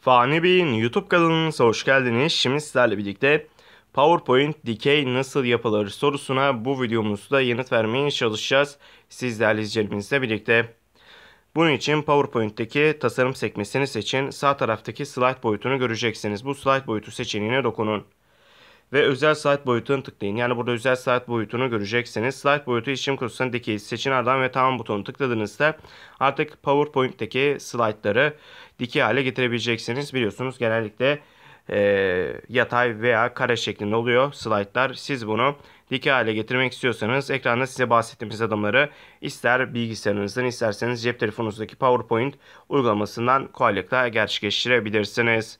Fani Bey'in YouTube kanalınıza hoş geldiniz. Şimdi sizlerle birlikte PowerPoint dikey nasıl yapılır sorusuna bu videomuzda yanıt vermeye çalışacağız. Siz değerli izleyicilerimizle birlikte. Bunun için PowerPoint'teki tasarım sekmesini seçin. Sağ taraftaki slide boyutunu göreceksiniz. Bu slide boyutu seçeneğine dokunun ve özel slide boyutunu tıklayın. Yani burada özel slide boyutunu göreceksiniz. Slide boyutu işlem kutusundaki seçin ardından ve tamam butonu tıkladığınızda artık PowerPoint'teki slaytları dikey hale getirebileceksiniz. Biliyorsunuz genellikle e, yatay veya kare şeklinde oluyor slaytlar. Siz bunu dikey hale getirmek istiyorsanız ekranda size bahsettiğimiz adımları ister bilgisayarınızdan isterseniz cep telefonunuzdaki PowerPoint uygulamasından kolaylıkla gerçekleştirebilirsiniz.